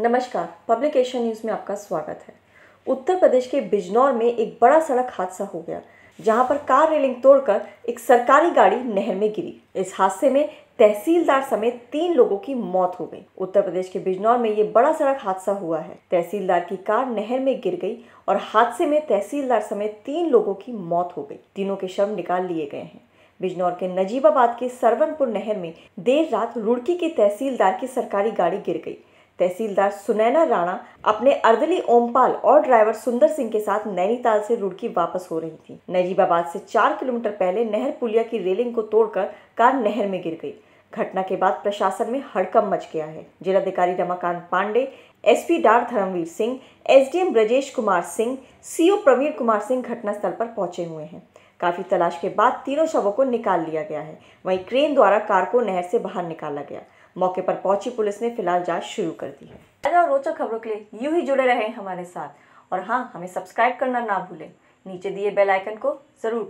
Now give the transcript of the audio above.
नमस्कार publication news में आपका स्वागत है उत्तर प्रदेश के बिजनौर में एक बड़ा सड़क हादसा हो गया जहां पर कार रेलिंग तोड़कर एक सरकारी गाड़ी नहर में गिरी इस हादसे में तहसीलदार समेत तीन लोगों की मौत हो गई उत्तर प्रदेश के बिजनौर में ये बड़ा सड़क हादसा हुआ है तहसीलदार की कार नहर में गिर गई और हादसे में तहसीलदार समेत तीन लोगों की मौत हो गई तीनों के शव निकाल लिए गए हैं बिजनौर के नजीबाबाद के सरवनपुर नहर में देर रात रुड़की के तहसीलदार की सरकारी गाड़ी गिर गई तहसीलदार सुनैना राणा अपने अर्दली ओमपाल और ड्राइवर सुंदर सिंह के साथ नैनीताल से रुड़की वापस हो रही थी नजीबाबाद से चार किलोमीटर पहले नहर पुलिया की रेलिंग को तोड़कर कार नहर में गिर गई घटना के बाद प्रशासन में हड़कम मच गया है जिलाधिकारी रमाकांत पांडे एसपी डार धर्मवीर सिंह एसडीएम ब्रजेश कुमार सिंह सीओ प्रवीण कुमार सिंह घटनास्थल पर पहुंचे हुए हैं काफी तलाश के बाद तीनों शवों को निकाल लिया गया है वहीं क्रेन द्वारा कार को नहर से बाहर निकाला गया मौके पर पहुंची पुलिस ने फिलहाल जांच शुरू कर दी है ताज़ा और रोचक खबरों के लिए यूं ही जुड़े रहें हमारे साथ और हाँ हमें सब्सक्राइब करना ना भूलें नीचे दिए बेल आइकन को ज़रूर